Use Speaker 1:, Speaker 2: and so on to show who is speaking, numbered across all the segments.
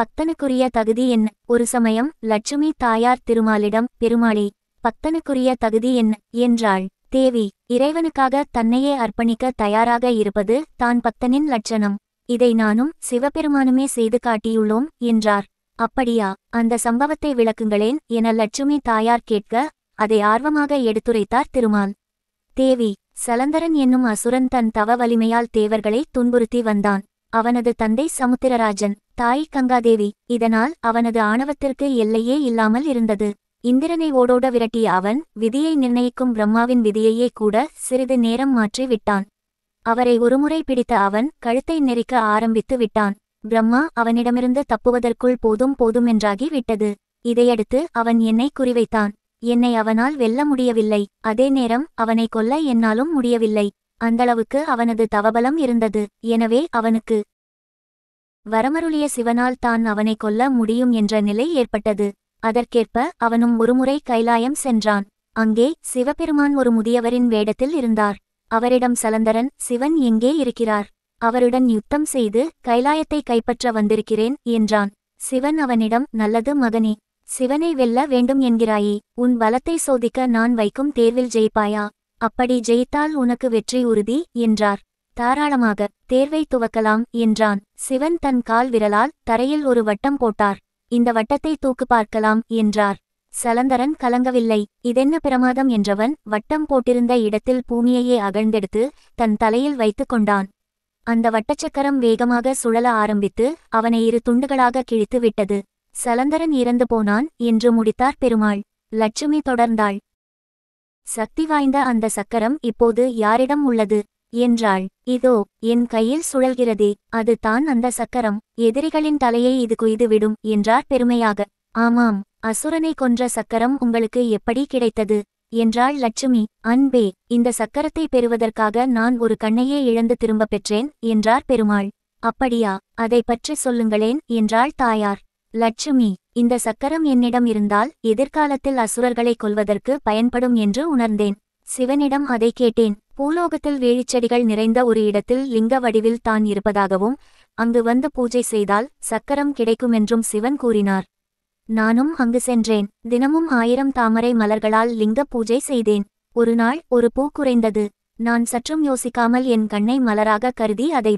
Speaker 1: பத்தனுக்குரிய தகுதி என்ன ஒரு சமயம் லட்சுமி தாயார் திருமாலிடம் பெருமாளே பத்தனுக்குரிய தகுதி என்ன என்றாள் தேவி இறைவனுக்காக தன்னையே அர்ப்பணிக்க தயாராக இருப்பது தான் பத்தனின் லட்சணம் இதை நானும் சிவபெருமானுமே செய்து காட்டியுள்ளோம் என்றார் அப்படியா அந்த சம்பவத்தை விளக்குங்களேன் என லட்சுமி தாயார் கேட்க அதை ஆர்வமாக எடுத்துரைத்தார் திருமால் தேவி சலந்தரன் என்னும் அசுரன் தன் தவ வலிமையால் தேவர்களை துன்புறுத்தி வந்தான் அவனது தந்தை சமுத்திரராஜன் தாய் கங்காதேவி இதனால் அவனது ஆணவத்திற்கு எல்லையே இல்லாமல் இருந்தது இந்திரனை ஓடோட விரட்டிய அவன் விதியை நிர்ணயிக்கும் பிரம்மாவின் விதியையே கூட சிறிது நேரம் மாற்றி விட்டான் அவரை ஒருமுறை பிடித்த அவன் கழுத்தை நெரிக்க ஆரம்பித்து விட்டான் பிரம்மா அவனிடமிருந்து தப்புவதற்குள் போதும் போதுமென்றாகி விட்டது இதையடுத்து அவன் என்னை குறிவைத்தான் என்னை அவனால் வெல்ல முடியவில்லை அதே நேரம் அவனை கொல்ல என்னாலும் முடியவில்லை அந்தளவுக்கு அவனது தவபலம் இருந்தது எனவே அவனுக்கு வரமருளிய சிவனால் தான் அவனை கொல்ல முடியும் என்ற நிலை ஏற்பட்டது அதற்கேற்ப அவனும் ஒருமுறை கைலாயம் சென்றான் அங்கே சிவபெருமான் ஒரு முதியவரின் வேடத்தில் இருந்தார் அவரிடம் சலந்தரன் சிவன் எங்கே இருக்கிறார் அவருடன் யுத்தம் செய்து கைலாயத்தை கைப்பற்ற வந்திருக்கிறேன் என்றான் சிவன் அவனிடம் நல்லது மகனே சிவனை வெல்ல வேண்டும் என்கிறாயே உன் பலத்தை சோதிக்க நான் வைக்கும் தேர்வில் ஜெயிப்பாயா அப்படி ஜெயித்தால் உனக்கு வெற்றி உறுதி என்றார் தாராளமாக தேர்வை துவக்கலாம் என்றான் சிவன் தன் கால் விரலால் தரையில் ஒரு வட்டம் போட்டார் இந்த வட்டத்தை தூக்கு பார்க்கலாம் என்றார் சலந்தரன் கலங்கவில்லை இதென்ன பிரமாதம் என்றவன் வட்டம் போட்டிருந்த இடத்தில் பூமியையே அகழ்ந்தெடுத்து தன் தலையில் வைத்து கொண்டான் அந்த வட்டச்சக்கரம் வேகமாக சுழல ஆரம்பித்து அவனை இரு துண்டுகளாக கிழித்து விட்டது சலந்தரன் இறந்து போனான் என்று முடித்தார் பெருமாள் லட்சுமி தொடர்ந்தாள் சக்தி வாய்ந்த அந்த சக்கரம் இப்போது யாரிடம் உள்ளது என்றாள் இதோ என் கையில் சுழல்கிறதே அது தான் அந்த சக்கரம் எதிரிகளின் தலையை இது குய்துவிடும் என்றார் பெருமையாக ஆமாம் அசுரனை கொன்ற சக்கரம் உங்களுக்கு எப்படி கிடைத்தது என்றாள் லட்சுமி அன்பே இந்த சக்கரத்தை பெறுவதற்காக நான் ஒரு கண்ணையே இழந்து திரும்ப பெற்றேன் என்றார் பெருமாள் அப்படியா அதை பற்றி சொல்லுங்களேன் என்றாள் தாயார் லட்சுமி இந்த சக்கரம் என்னிடம் இருந்தால் எதிர்காலத்தில் அசுரர்களை கொல்வதற்கு பயன்படும் என்று உணர்ந்தேன் சிவனிடம் அதை கேட்டேன் பூலோகத்தில் வேழிச்செடிகள் நிறைந்த ஒரு இடத்தில் லிங்க வடிவில் தான் இருப்பதாகவும் அங்கு வந்து பூஜை செய்தால் சக்கரம் கிடைக்கும் என்றும் சிவன் கூறினார் நானும் அங்கு சென்றேன் தினமும் ஆயிரம் தாமரை மலர்களால் லிங்க பூஜை செய்தேன் ஒரு நாள் ஒரு பூ குறைந்தது நான் சற்றும் யோசிக்காமல் என் கண்ணை மலராக கருதி அதை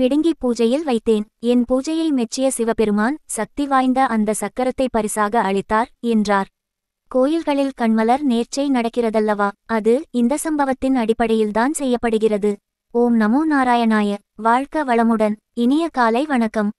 Speaker 1: பிடுங்கி பூஜையில் வைத்தேன் என் பூஜையை மெச்சிய சிவபெருமான் சக்தி வாய்ந்த அந்த சக்கரத்தை பரிசாக அளித்தார் என்றார் கோயில்களில் கண்மலர் நேர்ச்சை நடக்கிறதல்லவா அது இந்த சம்பவத்தின் அடிப்படையில்தான் செய்யப்படுகிறது ஓம் நமோ நாராயணாய வாழ்க்க வளமுடன் இனிய காலை வணக்கம்